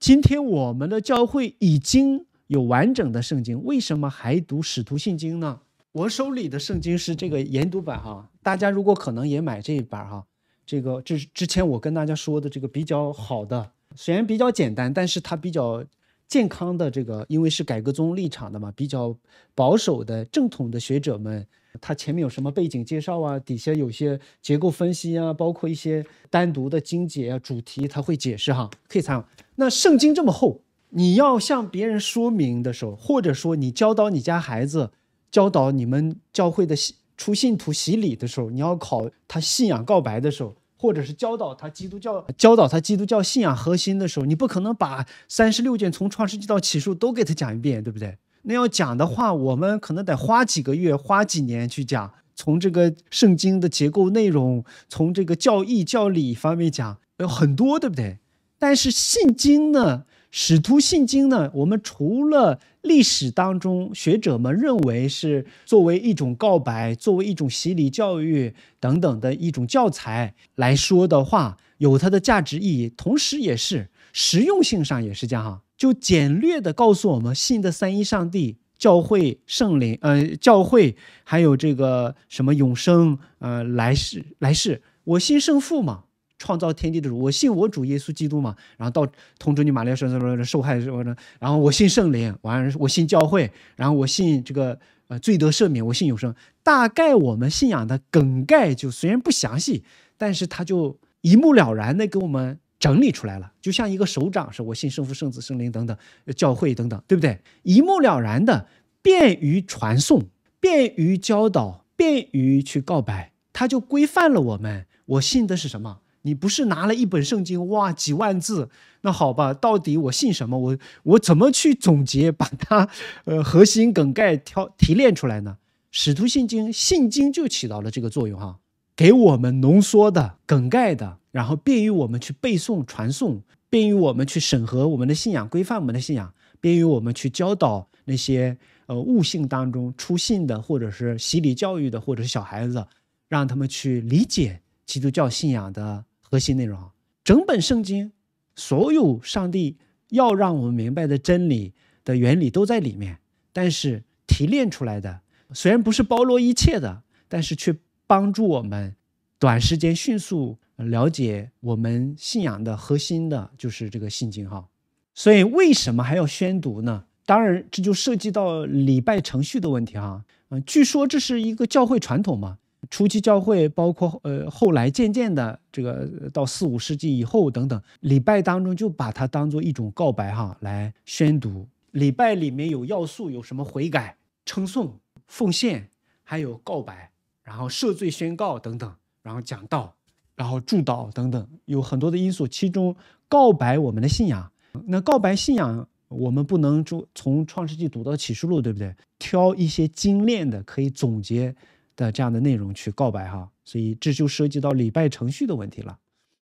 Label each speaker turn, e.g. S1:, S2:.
S1: 今天我们的教会已经有完整的圣经，为什么还读使徒信经呢？我手里的圣经是这个研读版哈，大家如果可能也买这一版哈，这个这是之前我跟大家说的这个比较好的，虽然比较简单，但是它比较健康的这个，因为是改革宗立场的嘛，比较保守的正统的学者们。它前面有什么背景介绍啊？底下有些结构分析啊，包括一些单独的精解啊，主题他会解释哈，可以参考。那圣经这么厚，你要向别人说明的时候，或者说你教导你家孩子，教导你们教会的出信徒洗礼的时候，你要考他信仰告白的时候，或者是教导他基督教，教导他基督教信仰核心的时候，你不可能把三十六卷从创世纪到启示都给他讲一遍，对不对？那要讲的话，我们可能得花几个月、花几年去讲。从这个圣经的结构内容，从这个教义、教理方面讲，有很多，对不对？但是信经呢，使徒信经呢，我们除了历史当中学者们认为是作为一种告白、作为一种洗礼教育等等的一种教材来说的话，有它的价值意义，同时也是实用性上也是这样哈。就简略的告诉我们，信的三一上帝、教会、圣灵，呃，教会，还有这个什么永生，呃，来世，来世。我信圣父嘛，创造天地的主。我信我主耶稣基督嘛。然后到同知女马利亚受受受害时然后我信圣灵，完，我信教会，然后我信这个呃罪得赦免，我信永生。大概我们信仰的梗概就虽然不详细，但是他就一目了然的给我们。整理出来了，就像一个手掌，是我信圣父、圣子、圣灵等等教会等等，对不对？一目了然的，便于传颂，便于教导，便于去告白，它就规范了我们。我信的是什么？你不是拿了一本圣经，哇，几万字，那好吧，到底我信什么？我我怎么去总结，把它呃核心梗概挑提炼出来呢？使徒信经，信经就起到了这个作用哈。给我们浓缩的梗概的，然后便于我们去背诵、传送，便于我们去审核我们的信仰规范、我们的信仰，便于我们去教导那些呃悟性当中出信的，或者是洗礼教育的，或者是小孩子，让他们去理解基督教信仰的核心内容。整本圣经，所有上帝要让我们明白的真理的原理都在里面，但是提炼出来的虽然不是包罗一切的，但是却。帮助我们短时间迅速了解我们信仰的核心的就是这个信经哈，所以为什么还要宣读呢？当然，这就涉及到礼拜程序的问题哈。嗯，据说这是一个教会传统嘛。初期教会包括呃后来渐渐的这个到四五世纪以后等等，礼拜当中就把它当做一种告白哈来宣读。礼拜里面有要素，有什么悔改、称颂、奉献，还有告白。然后赦罪宣告等等，然后讲道，然后祝祷等等，有很多的因素。其中告白我们的信仰，那告白信仰，我们不能就从创世纪读到启示录，对不对？挑一些精炼的、可以总结的这样的内容去告白哈。所以这就涉及到礼拜程序的问题了。